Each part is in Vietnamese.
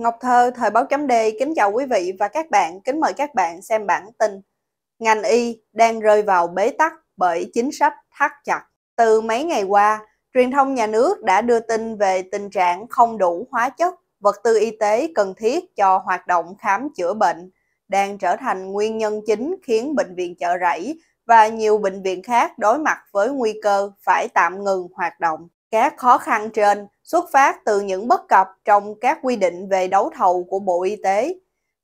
Ngọc Thơ, Thời báo chấm D, kính chào quý vị và các bạn, kính mời các bạn xem bản tin. Ngành y đang rơi vào bế tắc bởi chính sách thắt chặt. Từ mấy ngày qua, truyền thông nhà nước đã đưa tin về tình trạng không đủ hóa chất, vật tư y tế cần thiết cho hoạt động khám chữa bệnh, đang trở thành nguyên nhân chính khiến bệnh viện chợ rẫy và nhiều bệnh viện khác đối mặt với nguy cơ phải tạm ngừng hoạt động. Các khó khăn trên xuất phát từ những bất cập trong các quy định về đấu thầu của Bộ Y tế.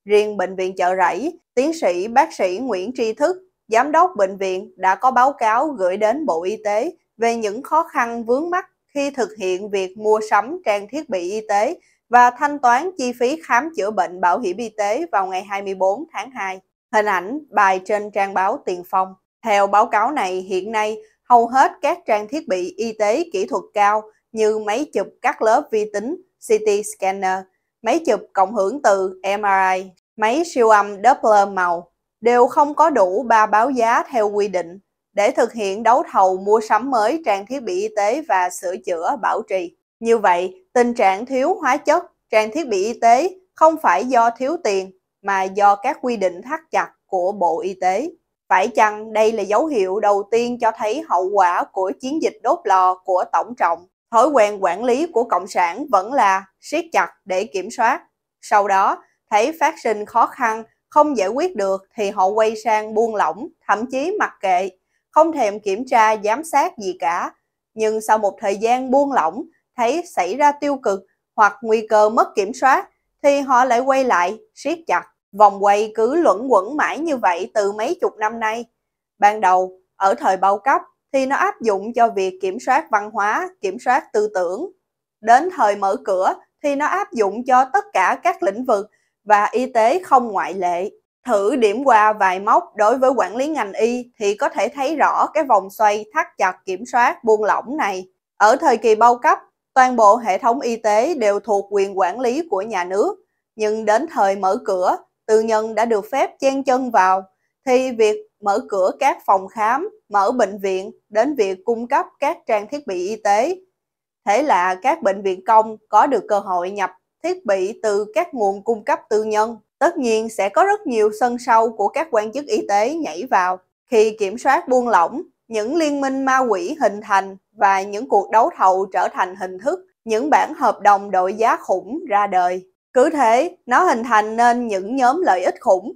Riêng Bệnh viện Chợ Rẫy, tiến sĩ bác sĩ Nguyễn Tri Thức, Giám đốc bệnh viện đã có báo cáo gửi đến Bộ Y tế về những khó khăn vướng mắt khi thực hiện việc mua sắm trang thiết bị y tế và thanh toán chi phí khám chữa bệnh bảo hiểm y tế vào ngày 24 tháng 2. Hình ảnh bài trên trang báo Tiền Phong. Theo báo cáo này, hiện nay Hầu hết các trang thiết bị y tế kỹ thuật cao như máy chụp các lớp vi tính CT scanner, máy chụp cộng hưởng từ MRI, máy siêu âm Doppler màu đều không có đủ ba báo giá theo quy định để thực hiện đấu thầu mua sắm mới trang thiết bị y tế và sửa chữa bảo trì. Như vậy, tình trạng thiếu hóa chất, trang thiết bị y tế không phải do thiếu tiền mà do các quy định thắt chặt của Bộ Y tế. Phải chăng đây là dấu hiệu đầu tiên cho thấy hậu quả của chiến dịch đốt lò của Tổng trọng? Thói quen quản lý của Cộng sản vẫn là siết chặt để kiểm soát. Sau đó, thấy phát sinh khó khăn, không giải quyết được thì họ quay sang buông lỏng, thậm chí mặc kệ, không thèm kiểm tra giám sát gì cả. Nhưng sau một thời gian buông lỏng, thấy xảy ra tiêu cực hoặc nguy cơ mất kiểm soát thì họ lại quay lại siết chặt Vòng quay cứ luẩn quẩn mãi như vậy từ mấy chục năm nay. Ban đầu, ở thời bao cấp thì nó áp dụng cho việc kiểm soát văn hóa, kiểm soát tư tưởng. Đến thời mở cửa thì nó áp dụng cho tất cả các lĩnh vực và y tế không ngoại lệ. Thử điểm qua vài mốc đối với quản lý ngành y thì có thể thấy rõ cái vòng xoay thắt chặt kiểm soát buông lỏng này. Ở thời kỳ bao cấp, toàn bộ hệ thống y tế đều thuộc quyền quản lý của nhà nước, nhưng đến thời mở cửa tư nhân đã được phép chen chân vào, thì việc mở cửa các phòng khám, mở bệnh viện đến việc cung cấp các trang thiết bị y tế. Thế là các bệnh viện công có được cơ hội nhập thiết bị từ các nguồn cung cấp tư nhân. Tất nhiên sẽ có rất nhiều sân sâu của các quan chức y tế nhảy vào. Khi kiểm soát buông lỏng, những liên minh ma quỷ hình thành và những cuộc đấu thầu trở thành hình thức, những bản hợp đồng đội giá khủng ra đời. Cứ thế, nó hình thành nên những nhóm lợi ích khủng,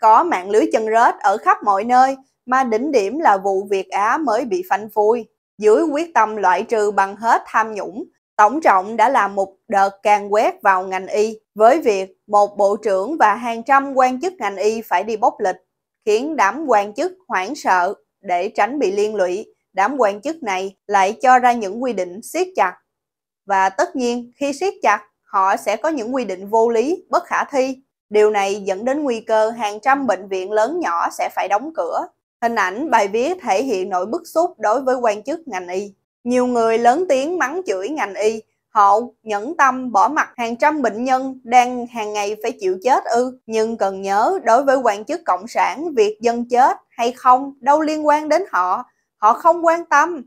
có mạng lưới chân rết ở khắp mọi nơi mà đỉnh điểm là vụ Việt Á mới bị phanh phui. Dưới quyết tâm loại trừ bằng hết tham nhũng, Tổng trọng đã làm một đợt càng quét vào ngành y với việc một bộ trưởng và hàng trăm quan chức ngành y phải đi bốc lịch, khiến đám quan chức hoảng sợ để tránh bị liên lụy. Đám quan chức này lại cho ra những quy định siết chặt. Và tất nhiên khi siết chặt họ sẽ có những quy định vô lý, bất khả thi. Điều này dẫn đến nguy cơ hàng trăm bệnh viện lớn nhỏ sẽ phải đóng cửa. Hình ảnh bài viết thể hiện nỗi bức xúc đối với quan chức ngành y. Nhiều người lớn tiếng mắng chửi ngành y, họ nhẫn tâm bỏ mặt hàng trăm bệnh nhân đang hàng ngày phải chịu chết ư. Nhưng cần nhớ, đối với quan chức cộng sản, việc dân chết hay không đâu liên quan đến họ, họ không quan tâm.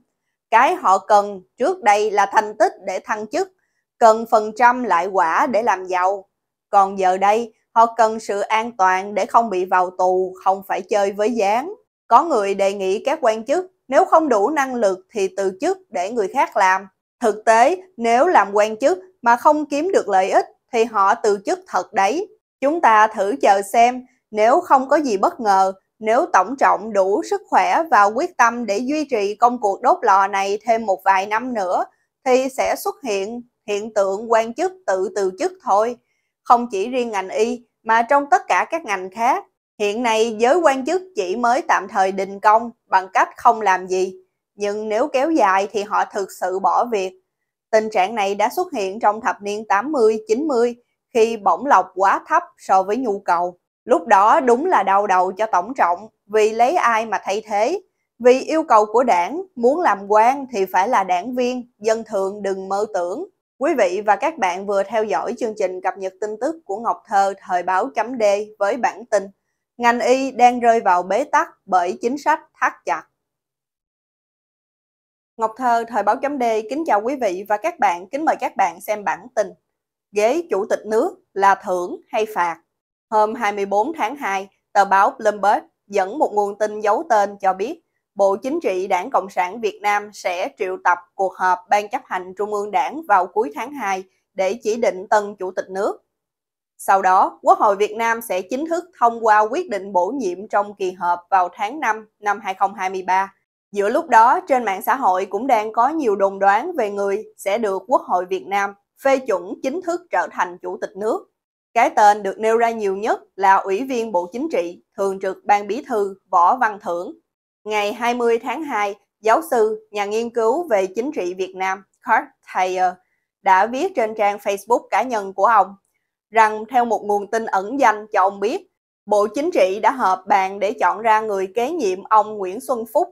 Cái họ cần trước đây là thành tích để thăng chức, cần phần trăm lại quả để làm giàu. Còn giờ đây, họ cần sự an toàn để không bị vào tù, không phải chơi với gián. Có người đề nghị các quan chức, nếu không đủ năng lực thì từ chức để người khác làm. Thực tế, nếu làm quan chức mà không kiếm được lợi ích thì họ từ chức thật đấy. Chúng ta thử chờ xem, nếu không có gì bất ngờ, nếu tổng trọng đủ sức khỏe và quyết tâm để duy trì công cuộc đốt lò này thêm một vài năm nữa, thì sẽ xuất hiện hiện tượng quan chức tự từ chức thôi, không chỉ riêng ngành y mà trong tất cả các ngành khác. Hiện nay giới quan chức chỉ mới tạm thời đình công bằng cách không làm gì, nhưng nếu kéo dài thì họ thực sự bỏ việc. Tình trạng này đã xuất hiện trong thập niên 80-90 khi bổng lộc quá thấp so với nhu cầu. Lúc đó đúng là đau đầu cho tổng trọng vì lấy ai mà thay thế. Vì yêu cầu của đảng muốn làm quan thì phải là đảng viên, dân thường đừng mơ tưởng. Quý vị và các bạn vừa theo dõi chương trình cập nhật tin tức của Ngọc Thơ thời báo chấm D với bản tin Ngành y đang rơi vào bế tắc bởi chính sách thắt chặt. Ngọc Thơ thời báo chấm D kính chào quý vị và các bạn, kính mời các bạn xem bản tin Ghế Chủ tịch nước là thưởng hay phạt? Hôm 24 tháng 2, tờ báo Bloomberg dẫn một nguồn tin giấu tên cho biết Bộ Chính trị Đảng Cộng sản Việt Nam sẽ triệu tập cuộc họp Ban chấp hành Trung ương Đảng vào cuối tháng 2 để chỉ định tân Chủ tịch nước. Sau đó, Quốc hội Việt Nam sẽ chính thức thông qua quyết định bổ nhiệm trong kỳ họp vào tháng 5 năm 2023. Giữa lúc đó, trên mạng xã hội cũng đang có nhiều đồn đoán về người sẽ được Quốc hội Việt Nam phê chuẩn chính thức trở thành Chủ tịch nước. Cái tên được nêu ra nhiều nhất là Ủy viên Bộ Chính trị, Thường trực Ban Bí thư Võ Văn Thưởng Ngày 20 tháng 2, giáo sư, nhà nghiên cứu về chính trị Việt Nam Kurt Thayer đã viết trên trang Facebook cá nhân của ông rằng theo một nguồn tin ẩn danh cho ông biết, Bộ Chính trị đã họp bàn để chọn ra người kế nhiệm ông Nguyễn Xuân Phúc.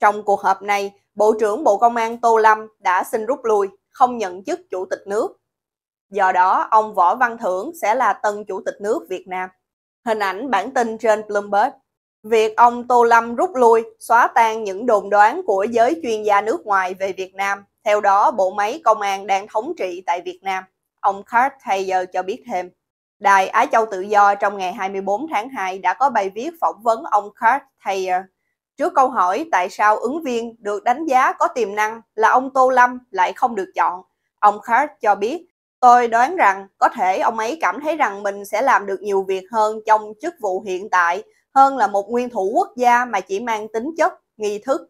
Trong cuộc họp này, Bộ trưởng Bộ Công an Tô Lâm đã xin rút lui, không nhận chức Chủ tịch nước. Do đó, ông Võ Văn Thưởng sẽ là tân Chủ tịch nước Việt Nam. Hình ảnh bản tin trên Bloomberg Việc ông Tô Lâm rút lui xóa tan những đồn đoán của giới chuyên gia nước ngoài về Việt Nam. Theo đó, bộ máy công an đang thống trị tại Việt Nam. Ông Kurt Taylor cho biết thêm. Đài Á Châu Tự Do trong ngày 24 tháng 2 đã có bài viết phỏng vấn ông Kurt Taylor. Trước câu hỏi tại sao ứng viên được đánh giá có tiềm năng là ông Tô Lâm lại không được chọn, ông Kurt cho biết Tôi đoán rằng có thể ông ấy cảm thấy rằng mình sẽ làm được nhiều việc hơn trong chức vụ hiện tại hơn là một nguyên thủ quốc gia mà chỉ mang tính chất nghi thức.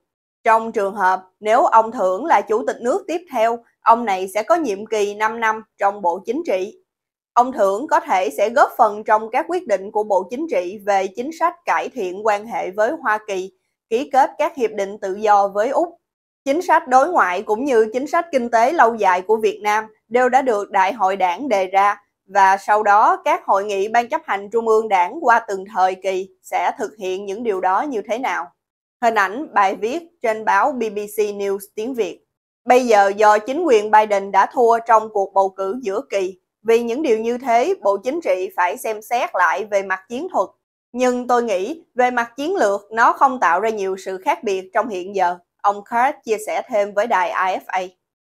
Trong trường hợp nếu ông Thưởng là chủ tịch nước tiếp theo, ông này sẽ có nhiệm kỳ 5 năm trong Bộ Chính trị. Ông Thưởng có thể sẽ góp phần trong các quyết định của Bộ Chính trị về chính sách cải thiện quan hệ với Hoa Kỳ, ký kết các hiệp định tự do với Úc. Chính sách đối ngoại cũng như chính sách kinh tế lâu dài của Việt Nam đều đã được Đại hội đảng đề ra và sau đó các hội nghị ban chấp hành trung ương đảng qua từng thời kỳ sẽ thực hiện những điều đó như thế nào. Hình ảnh bài viết trên báo BBC News tiếng Việt. Bây giờ do chính quyền Biden đã thua trong cuộc bầu cử giữa kỳ, vì những điều như thế Bộ Chính trị phải xem xét lại về mặt chiến thuật. Nhưng tôi nghĩ về mặt chiến lược nó không tạo ra nhiều sự khác biệt trong hiện giờ, ông Card chia sẻ thêm với đài AFA.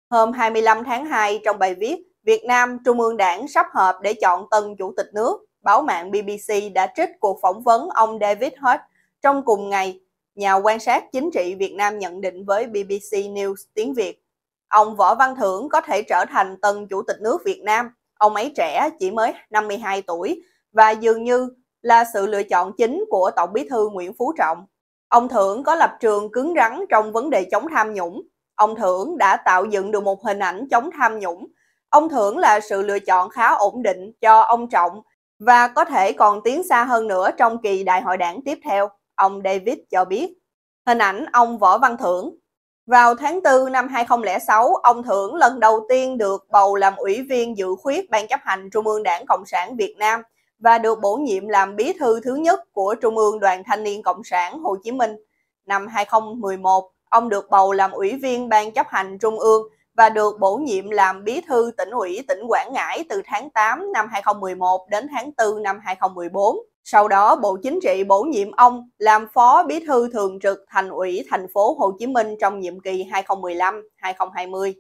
Hôm 25 tháng 2 trong bài viết Việt Nam Trung ương Đảng sắp họp để chọn tân chủ tịch nước. Báo mạng BBC đã trích cuộc phỏng vấn ông David Hutt trong cùng ngày. Nhà quan sát chính trị Việt Nam nhận định với BBC News tiếng Việt, ông Võ Văn Thưởng có thể trở thành tân chủ tịch nước Việt Nam. Ông ấy trẻ, chỉ mới 52 tuổi và dường như là sự lựa chọn chính của Tổng bí thư Nguyễn Phú Trọng. Ông Thưởng có lập trường cứng rắn trong vấn đề chống tham nhũng. Ông Thưởng đã tạo dựng được một hình ảnh chống tham nhũng Ông Thưởng là sự lựa chọn khá ổn định cho ông Trọng và có thể còn tiến xa hơn nữa trong kỳ đại hội đảng tiếp theo, ông David cho biết. Hình ảnh ông Võ Văn Thưởng Vào tháng 4 năm 2006, ông Thưởng lần đầu tiên được bầu làm ủy viên dự khuyết Ban chấp hành Trung ương Đảng Cộng sản Việt Nam và được bổ nhiệm làm bí thư thứ nhất của Trung ương Đoàn Thanh niên Cộng sản Hồ Chí Minh. Năm 2011, ông được bầu làm ủy viên Ban chấp hành Trung ương và được bổ nhiệm làm bí thư tỉnh ủy tỉnh Quảng Ngãi từ tháng 8 năm 2011 đến tháng 4 năm 2014. Sau đó, Bộ Chính trị bổ nhiệm ông làm Phó Bí thư Thường trực Thành ủy thành phố Hồ Chí Minh trong nhiệm kỳ 2015-2020.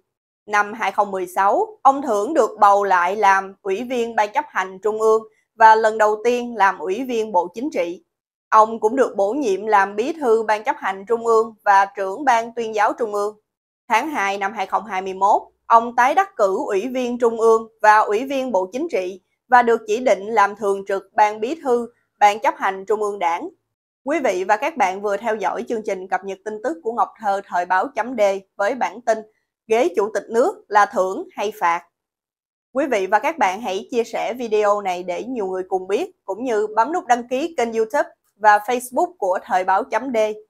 Năm 2016, ông Thưởng được bầu lại làm Ủy viên Ban chấp hành Trung ương và lần đầu tiên làm Ủy viên Bộ Chính trị. Ông cũng được bổ nhiệm làm Bí thư Ban chấp hành Trung ương và trưởng Ban tuyên giáo Trung ương Tháng 2 năm 2021, ông tái đắc cử Ủy viên Trung ương và Ủy viên Bộ Chính trị và được chỉ định làm thường trực Ban Bí thư, Ban chấp hành Trung ương Đảng. Quý vị và các bạn vừa theo dõi chương trình cập nhật tin tức của Ngọc Thơ thời báo chấm D với bản tin Ghế Chủ tịch nước là thưởng hay phạt? Quý vị và các bạn hãy chia sẻ video này để nhiều người cùng biết, cũng như bấm nút đăng ký kênh youtube và facebook của thời báo D